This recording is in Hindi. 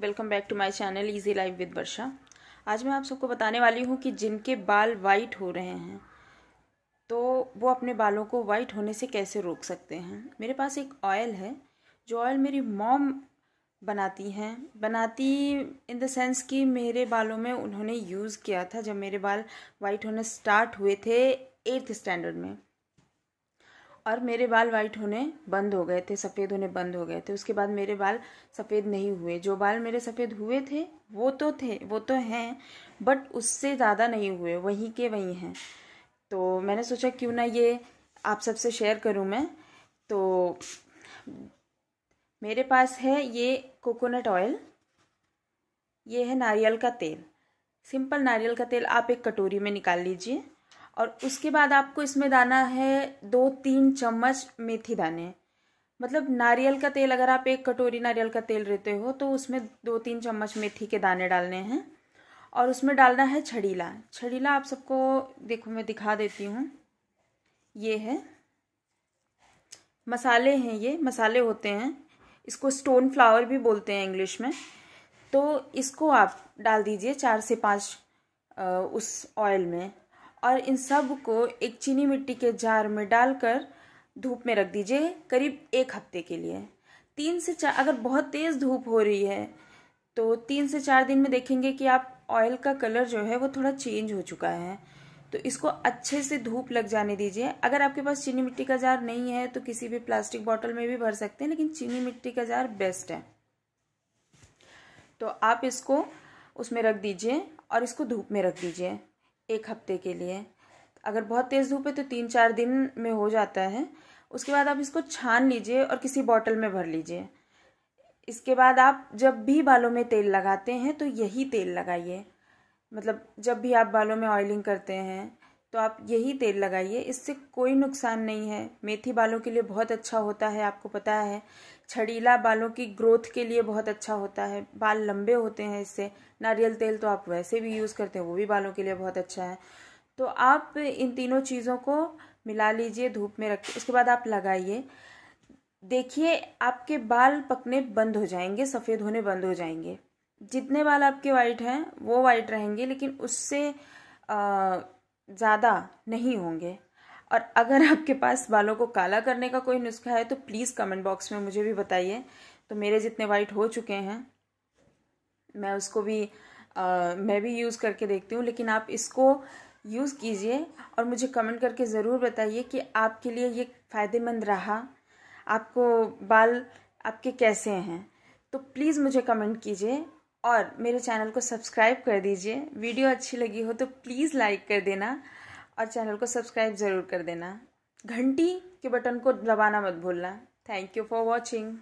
welcome back to my channel easy life with Varsha आज मैं आप सबको बताने वाली हूँ कि जिनके बाल वाइट हो रहे हैं तो वो अपने बालों को वाइट होने से कैसे रोक सकते हैं मेरे पास एक ऑयल है जो ऑयल मेरी मॉम बनाती हैं बनाती इन द सेंस कि मेरे बालों में उन्होंने यूज़ किया था जब मेरे बाल वाइट होने स्टार्ट हुए थे एट्थ स्टैंडर्ड में और मेरे बाल वाइट होने बंद हो गए थे सफ़ेद होने बंद हो गए थे उसके बाद मेरे बाल सफ़ेद नहीं हुए जो बाल मेरे सफ़ेद हुए थे वो तो थे वो तो हैं बट उससे ज़्यादा नहीं हुए वहीं के वहीं हैं तो मैंने सोचा क्यों ना ये आप सबसे शेयर करूँ मैं तो मेरे पास है ये कोकोनट ऑयल ये है नारियल का तेल सिंपल नारियल का तेल आप एक कटोरी में निकाल लीजिए और उसके बाद आपको इसमें डालना है दो तीन चम्मच मेथी दाने मतलब नारियल का तेल अगर आप एक कटोरी नारियल का तेल रहते हो तो उसमें दो तीन चम्मच मेथी के दाने डालने हैं और उसमें डालना है छड़ीला छड़ीला आप सबको देखो मैं दिखा देती हूँ ये है मसाले हैं ये मसाले होते हैं इसको स्टोन फ्लावर भी बोलते हैं इंग्लिश में तो इसको आप डाल दीजिए चार से पाँच उस ऑयल में और इन सब को एक चीनी मिट्टी के जार में डालकर धूप में रख दीजिए करीब एक हफ्ते के लिए तीन से चार अगर बहुत तेज़ धूप हो रही है तो तीन से चार दिन में देखेंगे कि आप ऑयल का कलर जो है वो थोड़ा चेंज हो चुका है तो इसको अच्छे से धूप लग जाने दीजिए अगर आपके पास चीनी मिट्टी का जार नहीं है तो किसी भी प्लास्टिक बॉटल में भी भर सकते हैं लेकिन चीनी मिट्टी का जार बेस्ट है तो आप इसको उसमें रख दीजिए और इसको धूप में रख दीजिए एक हफ्ते के लिए अगर बहुत तेज़ धूप है तो तीन चार दिन में हो जाता है उसके बाद आप इसको छान लीजिए और किसी बॉटल में भर लीजिए इसके बाद आप जब भी बालों में तेल लगाते हैं तो यही तेल लगाइए मतलब जब भी आप बालों में ऑयलिंग करते हैं तो आप यही तेल लगाइए इससे कोई नुकसान नहीं है मेथी बालों के लिए बहुत अच्छा होता है आपको पता है छड़ीला बालों की ग्रोथ के लिए बहुत अच्छा होता है बाल लंबे होते हैं इससे नारियल तेल तो आप वैसे भी यूज़ करते हैं वो भी बालों के लिए बहुत अच्छा है तो आप इन तीनों चीज़ों को मिला लीजिए धूप में रख उसके बाद आप लगाइए देखिए आपके बाल पकने बंद हो जाएंगे सफ़ेद होने बंद हो जाएंगे जितने बाल आपके वाइट हैं वो वाइट रहेंगे लेकिन उससे आ, ज़्यादा नहीं होंगे और अगर आपके पास बालों को काला करने का कोई नुस्खा है तो प्लीज़ कमेंट बॉक्स में मुझे भी बताइए तो मेरे जितने वाइट हो चुके हैं मैं उसको भी आ, मैं भी यूज़ करके देखती हूँ लेकिन आप इसको यूज़ कीजिए और मुझे कमेंट करके ज़रूर बताइए कि आपके लिए ये फ़ायदेमंद रहा आपको बाल आपके कैसे हैं तो प्लीज़ मुझे कमेंट कीजिए और मेरे चैनल को सब्सक्राइब कर दीजिए वीडियो अच्छी लगी हो तो प्लीज़ लाइक कर देना और चैनल को सब्सक्राइब ज़रूर कर देना घंटी के बटन को दबाना मत भूलना थैंक यू फॉर वॉचिंग